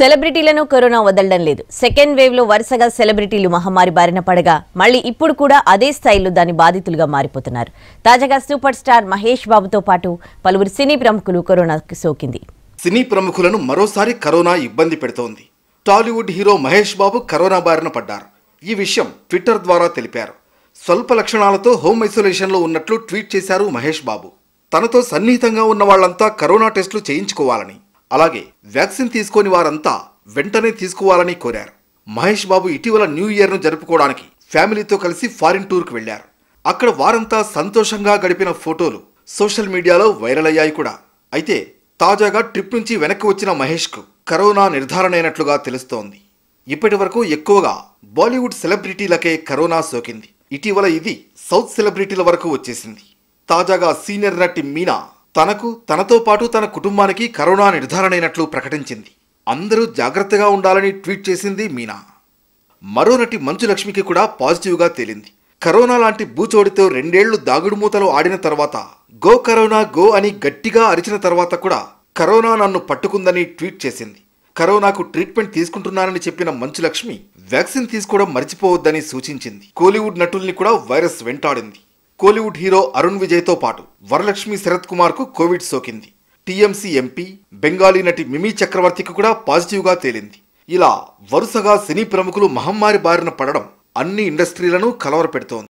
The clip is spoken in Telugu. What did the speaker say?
సెలబ్రిటీలను కరోనా వదలడం లేదు సెకండ్ వేవ్ లో వరుసగా సెలబ్రిటీలు మహమ్మారి బారిన పడగా మళ్ళీ ఇప్పుడు కూడా అదే స్థాయిలో దాని బాధితులుగా మారిపోతున్నారు తాజాగా సూపర్ స్టార్ మహేష్ బాబుతో పాటు పలువురు సినీ ప్రముఖులు కరోనాకు సోకింది సినీ ప్రముఖులను మరోసారి కరోనా ఇబ్బంది పెడుతోంది Tollywood hero Mahesh Babu corona బారిన పడ్డారు ఈ విషయం ట్విట్టర్ ద్వారా తెలిపారు స్వల్ప లక్షణాలతో హోమ్ ఐసోలేషన్ లో ఉన్నట్లు ట్వీట్ చేశారు మహేష్ బాబు తనతో సన్నిహితంగా ఉన్న వాళ్లంతా కరోనా టెస్టులు చేయించుకోవాలని అలాగే వ్యాక్సిన్ తీసుకోని వారంతా వెంటనే తీసుకోవాలని కోరారు మహేష్ బాబు ఇటీవల న్యూ ఇయర్ను జరుపుకోవడానికి ఫ్యామిలీతో కలిసి ఫారిన్ టూర్కు వెళ్లారు అక్కడ వారంతా సంతోషంగా గడిపిన ఫోటోలు సోషల్ మీడియాలో వైరల్ అయ్యాయి కూడా అయితే తాజాగా ట్రిప్ నుంచి వెనక్కి వచ్చిన మహేష్కు కరోనా నిర్ధారణ అయినట్లుగా తెలుస్తోంది ఇప్పటి వరకు ఎక్కువగా బాలీవుడ్ సెలబ్రిటీలకే కరోనా సోకింది ఇటీవల ఇది సౌత్ సెలబ్రిటీల వరకు వచ్చేసింది తాజాగా సీనియర్ నటి మీనా తనకు తనతో పాటు తన కుటుంబానికి కరోనా నిర్ధారణ అయినట్లు ప్రకటించింది అందరూ జాగ్రత్తగా ఉండాలని ట్వీట్ చేసింది మీనా మరో నటి మంచు లక్ష్మికి కూడా పాజిటివ్గా తేలింది కరోనా లాంటి బూచోడితో రెండేళ్లు దాగుడుమూతలు ఆడిన తర్వాత గో కరోనా గో అని గట్టిగా అరిచిన తర్వాత కూడా కరోనా నన్ను పట్టుకుందని ట్వీట్ చేసింది కరోనాకు ట్రీట్మెంట్ తీసుకుంటున్నానని చెప్పిన మంచు లక్ష్మి వ్యాక్సిన్ తీసుకోవడం మర్చిపోవద్దని సూచించింది కోలీవుడ్ నటుల్ని కూడా వైరస్ వెంటాడింది కోలీవుడ్ హీరో అరుణ్ విజయ్తో పాటు వరలక్ష్మి శరత్ కుమార్కు కోవిడ్ సోకింది టీఎంసీ ఎంపీ బెంగాలీ నటి మిమీ చక్రవర్తికి కూడా పాజిటివ్గా తేలింది ఇలా వరుసగా సినీ ప్రముఖులు మహమ్మారి బారిన పడడం అన్ని ఇండస్ట్రీలను కలవరపెడుతోంది